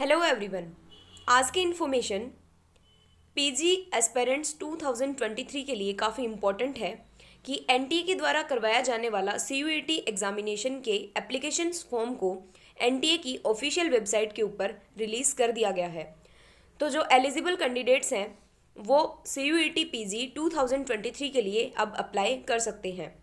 hello everyone आज की information PG aspirants 2023 के लिए काफ़ी इम्पॉर्टेंट है कि एनटीए के द्वारा करवाया जाने वाला सीयूईटी एग्जामिनेशन के एप्लीकेशन फॉर्म को एनटीए की ऑफिशियल वेबसाइट के ऊपर रिलीज़ कर दिया गया है तो जो एलिजिबल कैंडिडेट्स हैं वो C U E T P G two thousand twenty three के लिए अब अप्लाई कर सकते हैं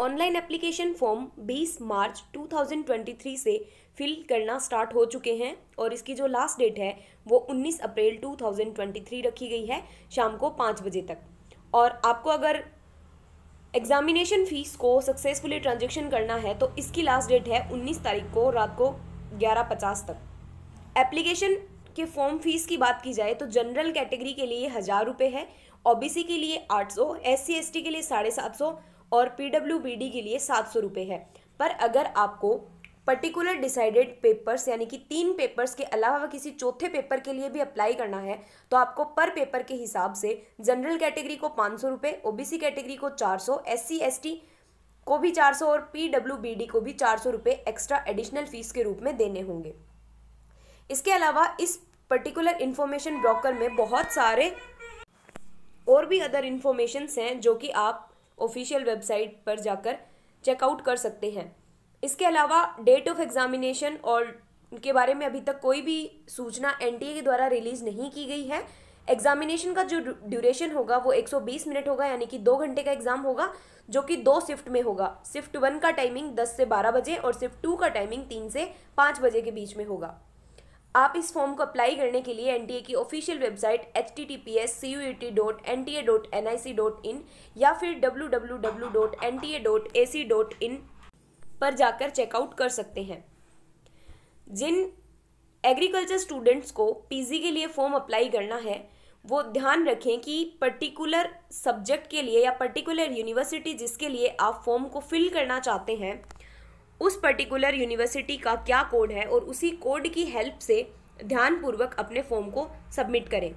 ऑनलाइन एप्लीकेशन फॉर्म 20 मार्च 2023 से फिल करना स्टार्ट हो चुके हैं और इसकी जो लास्ट डेट है वो 19 अप्रैल 2023 रखी गई है शाम को पाँच बजे तक और आपको अगर एग्जामिनेशन फीस को सक्सेसफुली ट्रांजेक्शन करना है तो इसकी लास्ट डेट है 19 तारीख को रात को ग्यारह पचास तक एप्लीकेशन के फॉर्म फीस की बात की जाए तो जनरल कैटेगरी के लिए हज़ार रुपये है ओबीसी के लिए आठ सौ एस सी के लिए साढ़े सात सौ और पी के लिए सात सौ है पर अगर आपको पर्टिकुलर डिसाइडेड पेपर्स यानी कि तीन पेपर्स के अलावा किसी चौथे पेपर के लिए भी अप्लाई करना है तो आपको पर पेपर के हिसाब से जनरल कैटेगरी को पाँच सौ रुपये ओ कैटेगरी को चार सौ एस सी एस टी को भी चार सौ और पी डब्ल्यू बी डी को भी चार सौ रुपये एक्स्ट्रा एडिशनल फीस के रूप में देने होंगे इसके अलावा इस पर्टिकुलर इन्फॉर्मेशन ब्रोकर में बहुत सारे और भी अदर इन्फॉर्मेशंस हैं जो कि आप ऑफिशियल वेबसाइट पर जाकर चेकआउट कर सकते हैं इसके अलावा डेट ऑफ एग्ज़ामिनेशन और उनके बारे में अभी तक कोई भी सूचना एन के द्वारा रिलीज़ नहीं की गई है एग्जामिनेशन का जो ड्यूरेशन होगा वो 120 मिनट होगा यानी कि दो घंटे का एग्जाम होगा जो कि दो शिफ्ट में होगा शिफ्ट वन का टाइमिंग 10 से 12 बजे और शिफ्ट टू का टाइमिंग 3 से 5 बजे के बीच में होगा आप इस फॉर्म को अप्लाई करने के लिए एनटीए की official website H T T P S C U E T N T A A dot N I dot dot in फिर W W W dot N T A dot A C dot in पर जाकर checkout कर सकते हैं जिन agriculture students को PG के लिए फॉर्म अप्लाई करना है वो ध्यान रखें कि पर्टिकुलर सब्जेक्ट के लिए या पर्टिकुलर यूनिवर्सिटी जिसके लिए आप फॉर्म को फिल करना चाहते हैं उस पर्टिकुलर यूनिवर्सिटी का क्या कोड है और उसी कोड की हेल्प से ध्यानपूर्वक अपने फॉर्म को सबमिट करें